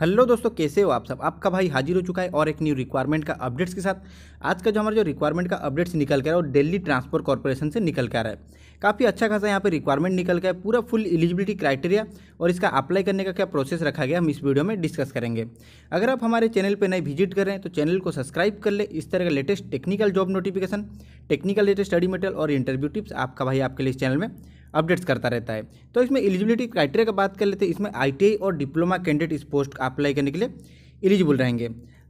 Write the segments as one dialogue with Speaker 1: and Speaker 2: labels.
Speaker 1: hello दोस्तों कैसे हो आप सब आपका भाई हाजिर हो चुका है और एक न्यू रिक्वायरमेंट का अपडेट्स के साथ आज का जो हमारा जो रिक्वायरमेंट का अपडेट्स निकल कर है वो दिल्ली ट्रांसपोर्ट कॉर्पोरेशन से निकल कर रहा है काफ़ी अच्छा खासा यहाँ पे रिक्वायरमेंट निकल कर पूरा फुल एलिजिबिलिटी क्राइटेरिया और इसका अप्लाई करने का क्या प्रोसेस रखा गया हम इस वीडियो में डिस्कस करेंगे अगर आप हमारे चैनल पर नए विजिट कर रहे हैं तो चैनल को सब्सक्राइब कर ले इस तरह का latest technical job notification technical latest study material और इंटरव्यू टिप्स आपका भाई आपके लिए इस चैनल में अपडेट्स करता रहता है तो इसमें एलिजिबिलिटी क्राइटेरिया का बात कर लेते हैं इसमें आई और डिप्लोमा कैंडिडेट इस पोस्ट अप्लाई करने के लिए एलिजिबल रहेंगे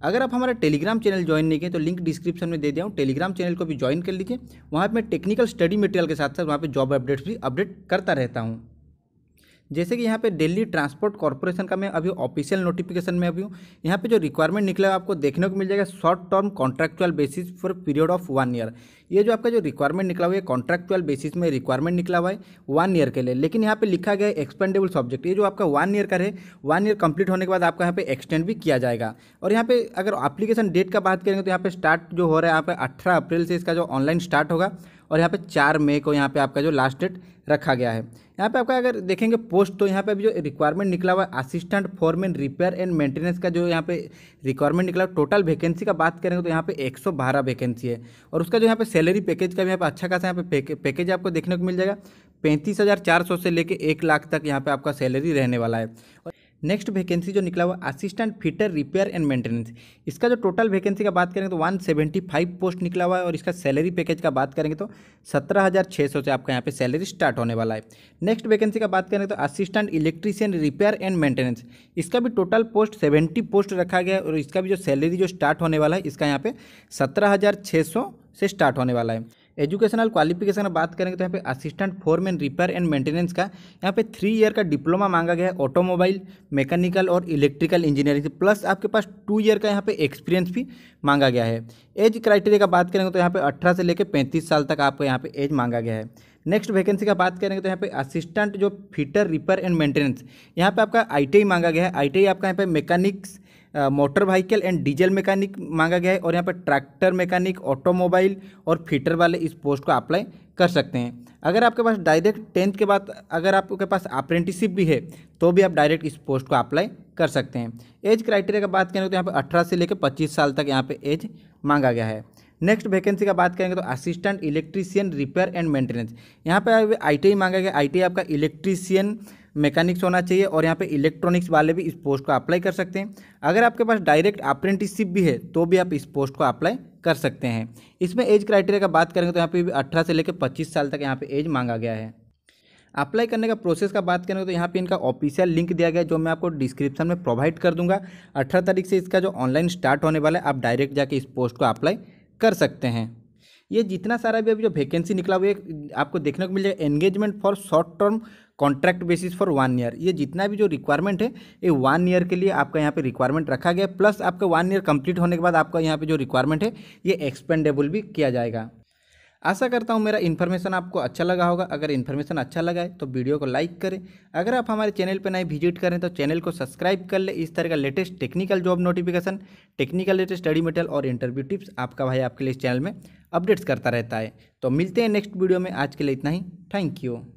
Speaker 1: अगर आप हमारा टेलीग्राम चैनल ज्वाइन नहीं किए तो लिंक डिस्क्रिप्शन में दे दिया हूँ टेलीग्राम चैनल को भी ज्वाइन कर लीजिए वहाँ पर मैं टेक्निकल स्टडी मटेरियल के साथ साथ वहाँ पर जॉब अपडेट्स भी अपडेट करता रहता हूँ जैसे कि यहाँ पे दिल्ली ट्रांसपोर्ट कॉरपोरेशन का मैं अभी ऑफिशियल नोटिफिकेशन में अभी हूँ यहाँ पे जो रिक्वायरमेंट निकला आपको देखने को मिल जाएगा short term contractual basis for period of one year ये जो आपका जो रिक्वायरमेंट निकला हुआ है कॉन्ट्रैक्चुअल बेसिस में रिक्वायरमेंट निकला हुआ है वन ईयर के लिए लेकिन यहाँ पे लिखा गया है एक्सपेंडेबल सब्जेक्ट ये जो आपका वन ईयर का है वन ईयर कंप्लीट होने के बाद आपका यहाँ पे एक्सटेंड भी किया जाएगा और यहाँ पे अगर अप्लीकेशन डेट का बात करेंगे तो यहाँ पे स्टार्ट जो हो रहा है यहाँ पे अठारह अप्रैल से इसका जो ऑनलाइन स्टार्ट होगा और यहाँ पे चार मई को यहाँ पे आपका जो लास्ट डेट रखा गया है यहाँ पे आपका अगर देखेंगे पोस्ट तो यहाँ पे अभी जो रिक्वायरमेंट निकला हुआ है assistant foreman repair and maintenance का जो यहाँ पे रिक्वायरमेंट निकला हुआ टोटल वैकेंसी का बात करेंगे तो यहाँ पे 112 वैकेंसी है और उसका जो यहाँ पे सैलरी पैकेज का भी यहाँ पर अच्छा खासा यहाँ पे पैकेज आपको देखने को मिल जाएगा पैंतीस हज़ार चार सौ से लेके एक लाख तक यहाँ पे आपका सैलरी रहने वाला है और नेक्स्ट वैकेंसी जो निकला हुआ assistant fitter repair and maintenance इसका जो टोटल वैकेंसी का बात करेंगे तो 175 पोस्ट निकला हुआ है और इसका सैलरी पैकेज का बात करेंगे तो 17,600 से आपका यहाँ पे सैलरी स्टार्ट होने वाला है नेक्स्ट वैकेंसी का बात करेंगे तो assistant electrician repair and maintenance इसका भी टोटल पोस्ट सेवेंटी पोस्ट रखा गया है और इसका भी जो सैलरी जो स्टार्ट होने वाला है इसका यहाँ पे सत्रह से स्टार्ट होने वाला है एजुकेशनल क्वालिफिकेशन में बात करेंगे तो यहाँ पे assistant foreman repair and maintenance का यहाँ पे थ्री ईयर का डिप्लोमा मांगा गया है ऑटोमोबाइल मैकेनिकल और इलेक्ट्रिकल इंजीनियरिंग से प्लस आपके पास टू ईयर का यहाँ पे एक्सपीरियंस भी मांगा गया है एज क्राइटेरिया का बात करेंगे तो यहाँ पे अठारह से लेकर पैंतीस साल तक आपको यहाँ पे एज मांगा गया है नेक्स्ट वैकेंसी का बात करेंगे तो यहाँ पे असिस्टेंट जो फिटर रिपेयर एंड मेंटेनेंस यहाँ पे आपका आईटीआई मांगा गया है आईटीआई आपका यहाँ पे mechanics motor vehicle and diesel mechanic मांगा गया है और यहाँ पर ट्रैक्टर मैकेनिक ऑटोमोबाइल और फीटर वाले इस पोस्ट को अप्लाई कर सकते हैं अगर आपके पास डायरेक्ट टेंथ के बाद अगर आपके पास अप्रेंटिसिप भी है तो भी आप डायरेक्ट इस पोस्ट को अप्लाई कर सकते हैं एज क्राइटेरिया की बात करेंगे तो यहाँ पर अठारह से लेकर पच्चीस साल तक यहाँ पर एज मांगा गया है नेक्स्ट वैकेंसी का बात करेंगे तो assistant electrician repair and maintenance यहाँ पे आई टी मांगा गया आई आपका इलेक्ट्रीशियन मैकेनिक्स होना चाहिए और यहाँ पे इलेक्ट्रॉनिक्स वाले भी इस पोस्ट को अप्लाई कर सकते हैं अगर आपके पास डायरेक्ट अप्रेंटिसशिप भी है तो भी आप इस पोस्ट को अप्लाई कर सकते हैं इसमें एज क्राइटेरिया का बात करेंगे तो यहाँ पे अठारह से लेकर पच्चीस साल तक यहाँ पर एज मांगा गया है अप्लाई करने का प्रोसेस का बात करेंगे तो यहाँ पे इनका ऑफिशियल लिंक दिया गया है जो मैं आपको डिस्क्रिप्शन में प्रोवाइड कर दूंगा अठारह तारीख से इसका जो ऑनलाइन स्टार्ट होने वाला है आप डायरेक्ट जाके इस पोस्ट को अप्लाई कर सकते हैं ये जितना सारा भी अभी जो वैकेंसी निकला हुआ है आपको देखने को मिल जाएगा engagement for short term contract basis for one year ये जितना भी जो रिक्वायरमेंट है ये वन ईयर के लिए आपका यहाँ पे रिक्वायरमेंट रखा गया प्लस आपका वन ईयर कंप्लीट होने के बाद आपका यहाँ पे जो रिक्वायरमेंट है ये एक्सपेंडेबल भी किया जाएगा आशा करता हूँ मेरा इन्फॉर्मेशन आपको अच्छा लगा होगा अगर इन्फॉर्मेशन अच्छा लगा है तो वीडियो को लाइक करें अगर आप हमारे चैनल पर नए विजिट करें तो चैनल को सब्सक्राइब कर ले इस तरह का latest technical job notification technical latest study material और इंटरव्यू टिप्स आपका भाई आपके लिए इस चैनल में अपडेट्स करता रहता है तो मिलते हैं नेक्स्ट वीडियो में आज के लिए इतना ही थैंक यू